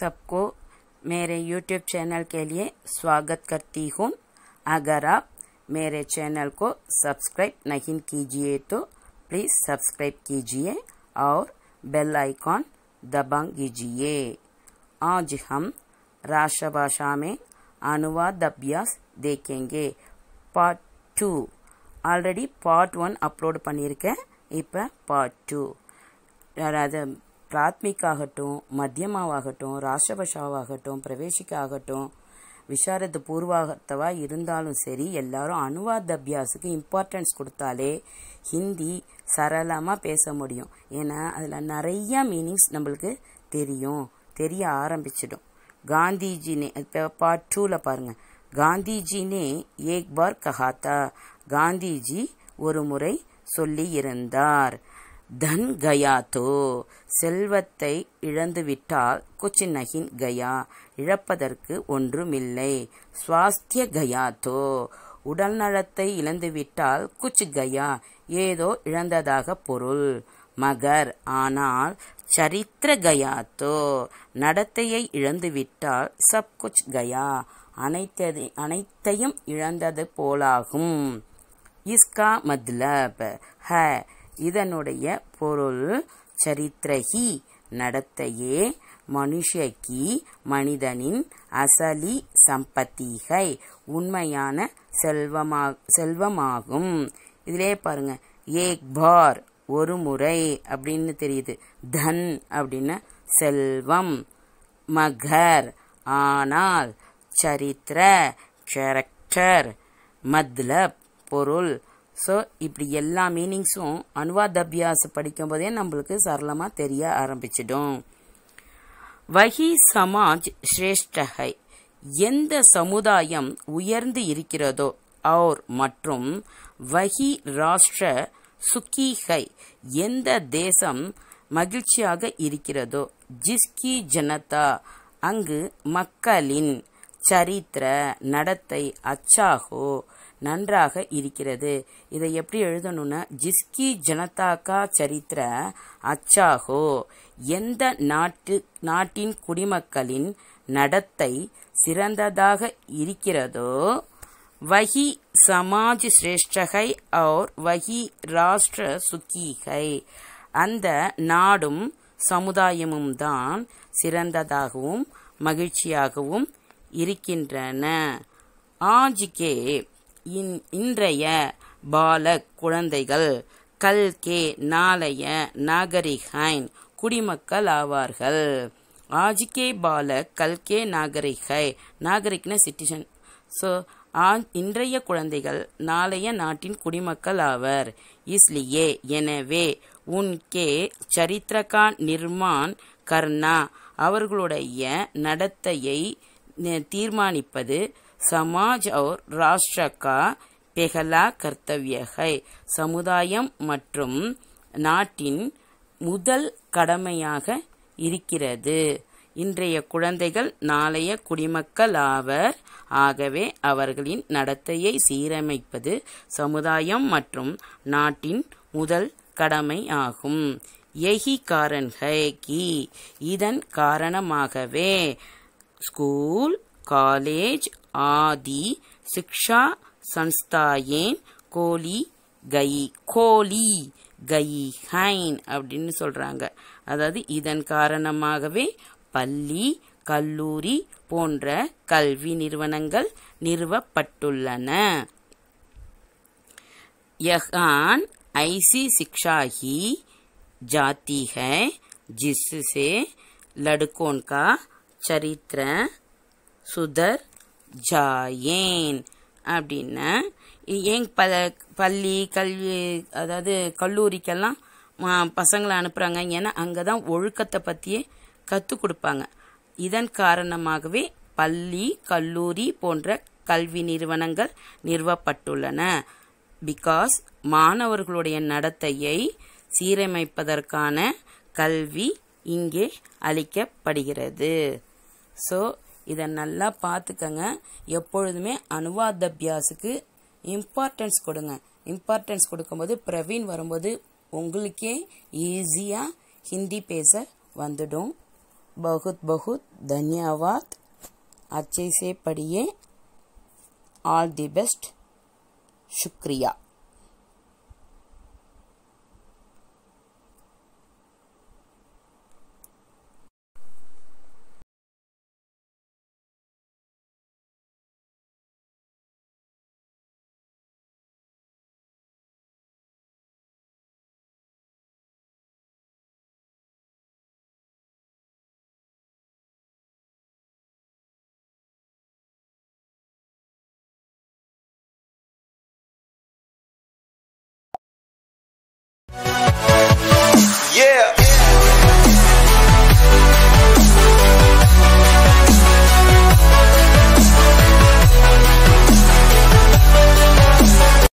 सबको मेरे YouTube channel के लिए स्वागत करती हूँ अगर आप मेरे चैनल को सब्सक्राइब नहीं कीजिए तो प्लीज़ सब्सक्राइब कीजिए और बेल आइकॉन दबा कीजिए आज हम राष्ट्रभाषा में अनुवाद अभ्यास देखेंगे part two already part one upload பண்ணியிருக்கேன் के பார்ட் पार्ट टू பிராத்மிக்காகட்டும் மத்தியமாவாகட்டும் ராஷபஷாவாகட்டும் பிரவேசிக்காகட்டும் விசாரத்து பூர்வாகத்தவா இருந்தாலும் சரி எல்லாரும் அனுவாத அபியாஸுக்கு இம்பார்ட்டன்ஸ் கொடுத்தாலே ஹிந்தி சரளமாக பேச முடியும் ஏன்னா அதில் நிறையா மீனிங்ஸ் நம்மளுக்கு தெரியும் தெரிய ஆரம்பிச்சிடும் காந்திஜினே இப்போ பார்ட் டூவில் பாருங்கள் காந்திஜினே ஏக் பார் கஹாத்தா காந்திஜி ஒரு முறை சொல்லி இருந்தார் தன் கயாத்தோ செல்வத்தை இழந்துவிட்டால் கொச்சின்னகின் கயா இழப்பதற்கு ஒன்றுமில்லை சுவாஸ்திய கயாத்தோ உடல் நலத்தை இழந்துவிட்டால் குச்சு கயா ஏதோ இழந்ததாக பொருள் மகர் ஆனால் சரித்திர கயாத்தோ நடத்தையை இழந்துவிட்டால் சப் குச் கயா அனைத்தது அனைத்தையும் இழந்தது போலாகும் இஸ்கா மத்லப் ஹ இதனுடைய பொருள் சரித்திரகி நடத்தையே மனுஷகி மனிதனின் அசலி சம்பத்திகை உண்மையான செல்வமாக செல்வமாகும் இதிலே பாருங்க ஏக் பார் ஒரு முறை அப்படின்னு தெரியுது தன் அப்படின்னு செல்வம் மகர் ஆனால் சரித்திர கேரக்டர் மத்லப் பொருள் ஸோ இப்படி எல்லா மீனிங்ஸும் அனுவாத் அபியாஸ் படிக்கும்போதே நம்மளுக்கு சரளமாக தெரிய ஆரம்பிச்சிடும் வகி சமாஜ் ஸ்ரேஷ்டகை எந்த சமுதாயம் உயர்ந்து இருக்கிறதோ அவர் மற்றும் வகி ராஷ்டிர சுக்கீகை எந்த தேசம் மகிழ்ச்சியாக இருக்கிறதோ ஜிஸ்கி ஜனதா அங்கு மக்களின் சரித்திர நடத்தை அச்சாகோ நன்றாக இருக்கிறது இதை எப்படி எழுதணும்னா ஜிஸ்கி ஜனதாக்கா சரித்திர அச்சாகோ எந்த நாட்டு நாட்டின் குடிமக்களின் நடத்தை சிறந்ததாக இருக்கிறதோ வகி சமாஜ் சிரேஷ்டகை ஓர் வகி ராஷ்டிர சுக்கீகை அந்த நாடும் சமுதாயமும் தான் சிறந்ததாகவும் மகிழ்ச்சியாகவும் இருக்கின்றன ஆஜிகே இன்றைய பாலக் குழந்தைகள் கல்கே நாளைய நாகரிகைன் குடிமக்கள் ஆவார்கள் ஆஜிகே பாலக் கல்கே நாகரிகை நாகரிக்னா சிட்டிசன் ஸோ ஆ இன்றைய குழந்தைகள் நாளைய நாட்டின் குடிமக்கள் ஆவர் இஸ்லியே எனவே உன்கே சரித்திரகா நிர்மான் கர்ணா அவர்களுடைய நடத்தையை தீர்மானிப்பது समाज और राष्ट्र का பெகலா கர்த்தவியகை சமுதாயம் மற்றும் நாட்டின் முதல் கடமையாக இருக்கிறது இன்றைய குழந்தைகள் நாளைய குடிமக்கள் ஆவர் ஆகவே அவர்களின் நடத்தையை சீரமைப்பது சமுதாயம் மற்றும் நாட்டின் முதல் கடமை ஆகும் எகி கி இதன் காரணமாகவே ஸ்கூல் காலேஜ் ஆதி சிக்ஷா ಸಂಸ್ಥಾಯೇನ್ கோலி கை கோலி கை ஹைன் அப்படின்னு சொல்கிறாங்க அதாவது இதன் காரணமாகவே பள்ளி கல்லூரி போன்ற கல்வி நிறுவனங்கள் நிறுவப்பட்டுள்ளன யஹான் ஐசி சிக்ஷாஹி ஹி ஜாத்தி ஹை ஜிஸ்ஸே லடுக்கோன் சரித்திர சுதர் ஜாயேன் அப்படின்னா ஏன் பல பள்ளி கல்வி அதாவது கல்லூரிக்கெல்லாம் பசங்களை அனுப்புகிறாங்க ஏன்னா அங்கே தான் ஒழுக்கத்தை பற்றியே கற்றுக் கொடுப்பாங்க இதன் காரணமாகவே பள்ளி கல்லூரி போன்ற கல்வி நிறுவனங்கள் நிறுவப்பட்டுள்ளன பிகாஸ் மாணவர்களுடைய நடத்தையை சீரமைப்பதற்கான கல்வி இங்கே அளிக்கப்படுகிறது ஸோ இதை நல்லா பார்த்துக்கங்க எப்பொழுதுமே அனுவாத் அபியாஸுக்கு இம்பார்ட்டன்ஸ் கொடுங்க இம்பார்ட்டன்ஸ் கொடுக்கும்போது பிரவீன் வரும்போது உங்களுக்கே ஈஸியாக ஹிந்தி பேச வந்துடும் பகுத் பகுத் தன்யவாத் அச்சைசே படியே ஆல் தி பெஸ்ட் சுக்ரியா Yeah.